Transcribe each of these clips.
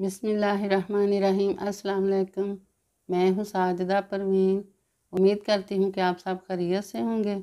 बिसमीम् अल्लाम मैं हूँ साजदा परवीन उम्मीद करती हूँ कि आप सब खरीत से होंगे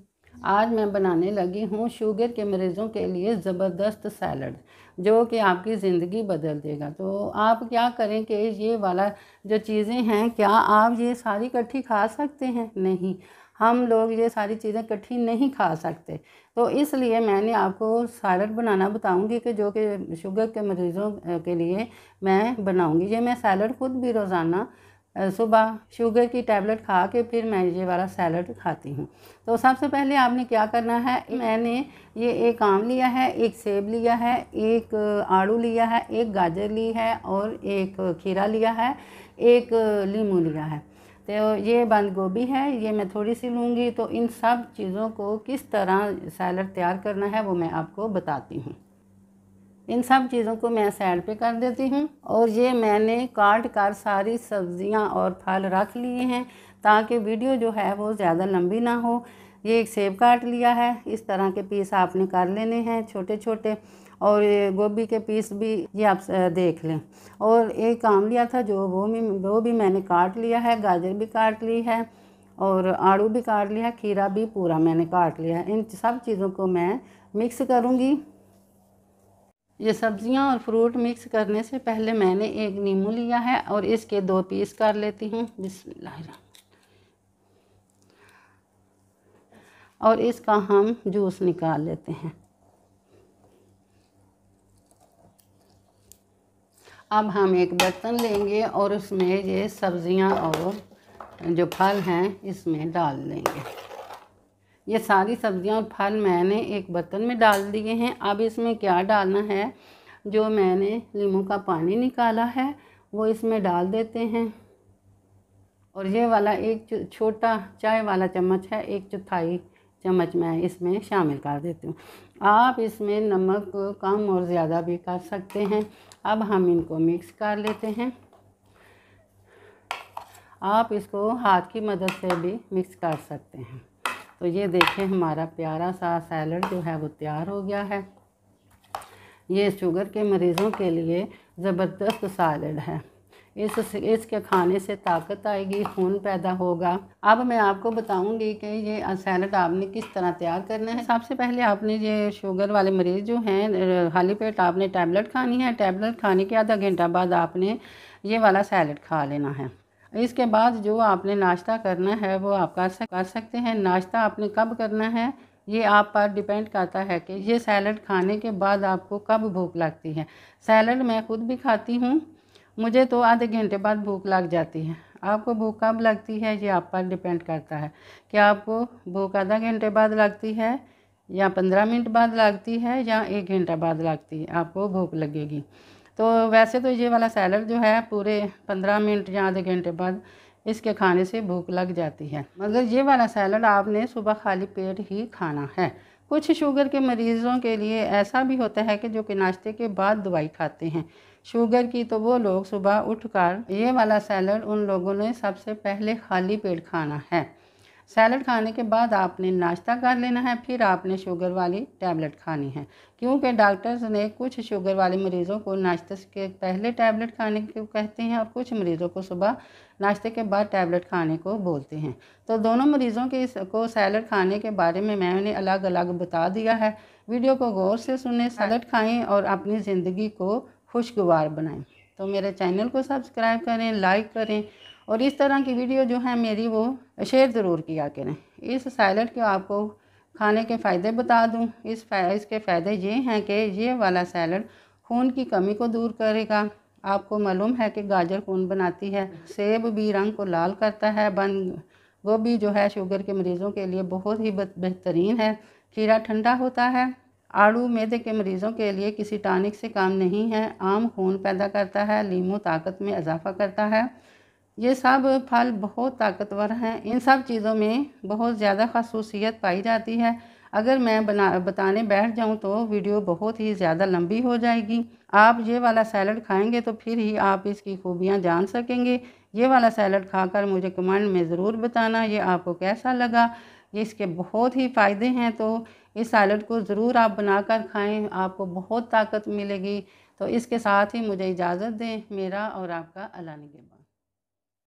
आज मैं बनाने लगी हूँ शुगर के मरीज़ों के लिए ज़बरदस्त सैलड जो कि आपकी ज़िंदगी बदल देगा तो आप क्या करें कि ये वाला जो चीज़ें हैं क्या आप ये सारी इकट्ठी खा सकते हैं नहीं हम लोग ये सारी चीज़ें इकट्ठी नहीं खा सकते तो इसलिए मैंने आपको सैलड बनाना बताऊंगी कि जो कि शुगर के मरीज़ों के लिए मैं बनाऊंगी ये मैं सैलड खुद भी रोज़ाना सुबह शुगर की टैबलेट खा के फिर मैं ये वाला सैलड खाती हूँ तो सबसे पहले आपने क्या करना है मैंने ये एक आम लिया है एक सेब लिया है एक आड़ू लिया है एक गाजर ली है और एक खीरा लिया है एक लीमू लिया है तो ये बंद गोभी है ये मैं थोड़ी सी लूँगी तो इन सब चीज़ों को किस तरह सैलड तैयार करना है वो मैं आपको बताती हूँ इन सब चीज़ों को मैं साइड पे कर देती हूँ और ये मैंने काट कर सारी सब्जियाँ और फल रख लिए हैं ताकि वीडियो जो है वो ज़्यादा लंबी ना हो ये एक सेब काट लिया है इस तरह के पीस आपने कर लेने हैं छोटे छोटे और गोभी के पीस भी ये आप देख लें और एक काम लिया था जो वो भी वो भी मैंने काट लिया है गाजर भी काट ली है और आड़ू भी काट लिया है खीरा भी पूरा मैंने काट लिया है इन सब चीज़ों को मैं मिक्स करूँगी ये सब्ज़ियाँ और फ्रूट मिक्स करने से पहले मैंने एक नींबू लिया है और इसके दो पीस कर लेती हूँ बिस्मिल्लाह और इसका हम जूस निकाल लेते हैं अब हम एक बर्तन लेंगे और उसमें ये सब्ज़ियाँ और जो फल हैं इसमें डाल देंगे ये सारी सब्ज़ियाँ और फल मैंने एक बर्तन में डाल दिए हैं अब इसमें क्या डालना है जो मैंने नींबू का पानी निकाला है वो इसमें डाल देते हैं और ये वाला एक छोटा चाय वाला चम्मच है एक चौथाई चम्मच मैं इसमें शामिल कर देती हूँ आप इसमें नमक कम और ज़्यादा भी कर सकते हैं अब हम इनको मिक्स कर लेते हैं आप इसको हाथ की मदद से भी मिक्स कर सकते हैं तो ये देखें हमारा प्यारा सा सैलड जो है वो तैयार हो गया है ये शुगर के मरीज़ों के लिए ज़बरदस्त सैलड है इस इसके खाने से ताकत आएगी खून पैदा होगा अब मैं आपको बताऊंगी कि ये सैलड आपने किस तरह तैयार करना है सबसे पहले आपने ये शुगर वाले मरीज़ जो हैं खाली पेट आपने टैबलेट खानी है टैबलेट खाने के आधा घंटा बाद आपने ये वाला सैलड खा लेना है इसके बाद जो आपने नाश्ता करना है वो आप कर सक कर सकते हैं नाश्ता आपने कब करना है ये आप पर डिपेंड करता है कि ये सैलड खाने के बाद आपको कब भूख लगती है सैलड मैं ख़ुद भी खाती हूँ मुझे तो आधे घंटे बाद भूख लग जाती है आपको भूख कब लगती है ये आप पर डिपेंड करता है कि आपको भूख आधा घंटे बाद लगती है या पंद्रह मिनट बाद लगती है या एक घंटा बाद लगती है आपको भूख लगेगी तो वैसे तो ये वाला सैलड जो है पूरे पंद्रह मिनट या आधे घंटे बाद इसके खाने से भूख लग जाती है मगर ये वाला सैलड आपने सुबह खाली पेट ही खाना है कुछ शुगर के मरीज़ों के लिए ऐसा भी होता है कि जो कि नाश्ते के बाद दवाई खाते हैं शुगर की तो वो लोग सुबह उठकर ये वाला सैलड उन लोगों ने सबसे पहले खाली पेट खाना है सैलड खाने के बाद आपने नाश्ता कर लेना है फिर आपने शुगर वाली टैबलेट खानी है क्योंकि डॉक्टर्स ने कुछ शुगर वाले मरीज़ों को नाश्ते के पहले टैबलेट खाने को कहते हैं और कुछ मरीज़ों को सुबह नाश्ते के बाद टैबलेट खाने को बोलते हैं तो दोनों मरीज़ों के को सैलड खाने के बारे में मैंने अलग अलग बता दिया है वीडियो को गौर से सुने सैलड खाएँ और अपनी ज़िंदगी को खुशगवार बनाएँ तो मेरे चैनल को सब्सक्राइब करें लाइक करें और इस तरह की वीडियो जो है मेरी वो शेयर ज़रूर किया करें इस सैलड के आपको खाने के फ़ायदे बता दूं इस इसके फ़ायदे ये हैं कि ये वाला सैलड खून की कमी को दूर करेगा आपको मालूम है कि गाजर खून बनाती है सेब भी रंग को लाल करता है बंद गोभी जो है शुगर के मरीज़ों के लिए बहुत ही बेहतरीन है खीरा ठंडा होता है आड़ू मैदे के मरीज़ों के लिए किसी टानिक से काम नहीं है आम खून पैदा करता है लीमू ताकत में इजाफा करता है ये सब फल बहुत ताकतवर हैं इन सब चीज़ों में बहुत ज़्यादा खसूसियत पाई जाती है अगर मैं बना बताने बैठ जाऊं तो वीडियो बहुत ही ज़्यादा लंबी हो जाएगी आप ये वाला सैलड खाएंगे तो फिर ही आप इसकी खूबियाँ जान सकेंगे ये वाला सैलड खाकर मुझे कमेंट में ज़रूर बताना ये आपको कैसा लगा ये इसके बहुत ही फ़ायदे हैं तो इस सैलड को ज़रूर आप बनाकर खाएं आपको बहुत ताकत मिलेगी तो इसके साथ ही मुझे इजाज़त दें मेरा और आपका अला निगेबा